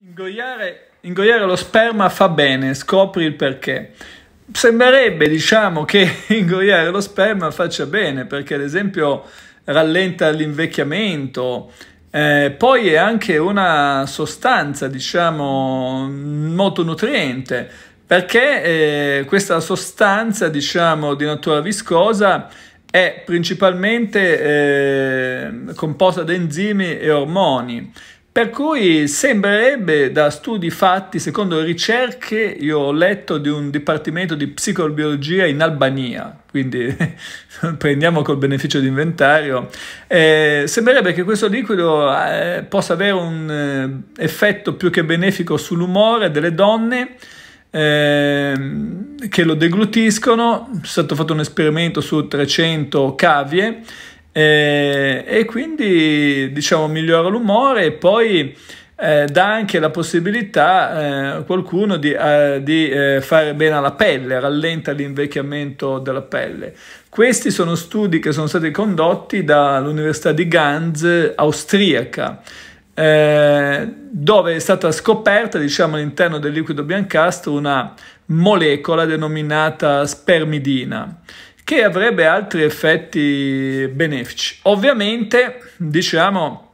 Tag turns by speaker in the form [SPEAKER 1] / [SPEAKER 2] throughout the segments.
[SPEAKER 1] Ingoiare, ingoiare, lo sperma fa bene, scopri il perché. Sembrerebbe, diciamo, che ingoiare lo sperma faccia bene, perché ad esempio rallenta l'invecchiamento, eh, poi è anche una sostanza, diciamo, molto nutriente, perché eh, questa sostanza, diciamo, di natura viscosa è principalmente eh, composta da enzimi e ormoni. Per cui sembrerebbe da studi fatti, secondo ricerche, io ho letto di un dipartimento di psicobiologia in Albania, quindi prendiamo col beneficio di inventario, eh, sembrerebbe che questo liquido eh, possa avere un eh, effetto più che benefico sull'umore delle donne ehm, che lo deglutiscono, è stato fatto un esperimento su 300 cavie e, e quindi diciamo migliora l'umore e poi eh, dà anche la possibilità a eh, qualcuno di, eh, di eh, fare bene alla pelle, rallenta l'invecchiamento della pelle. Questi sono studi che sono stati condotti dall'Università di Ganz austriaca, eh, dove è stata scoperta diciamo, all'interno del liquido biancastro una molecola denominata spermidina che avrebbe altri effetti benefici. Ovviamente, diciamo,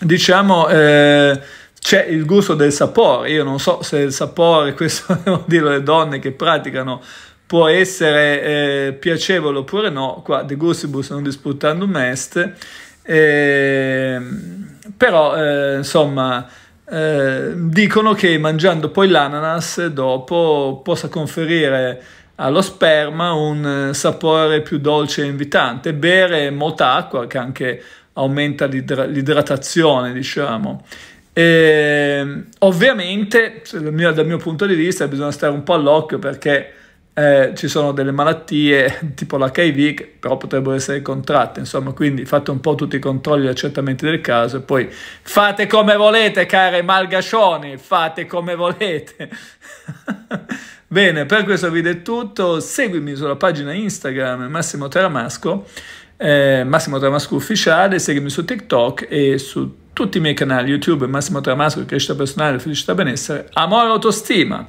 [SPEAKER 1] diciamo eh, c'è il gusto del sapore. Io non so se il sapore, questo devo dire alle donne che praticano, può essere eh, piacevole oppure no. Qua de gustibus non disputando est. Eh, però, eh, insomma, eh, dicono che mangiando poi l'ananas dopo possa conferire allo sperma un eh, sapore più dolce e invitante. Bere molta acqua che anche aumenta l'idra- l'idratazione, diciamo. E, ehm, ovviamente, dal mio, dal mio punto di vista, bisogna stare un po' all'occhio perché eh, ci sono delle malattie tipo l'HIV che però potrebbero essere contratte, insomma, quindi fate un po' tutti i controlli e gli accertamenti del caso e poi fate come volete, care malgascioni, fate come volete. Bene, per questo video è tutto, seguimi sulla pagina Instagram Massimo Teramasco eh, Massimo Tramasco Ufficiale, seguimi su TikTok e su tutti i miei canali YouTube Massimo Teramasco Crescita Personale, Felicità Benessere, Amore Autostima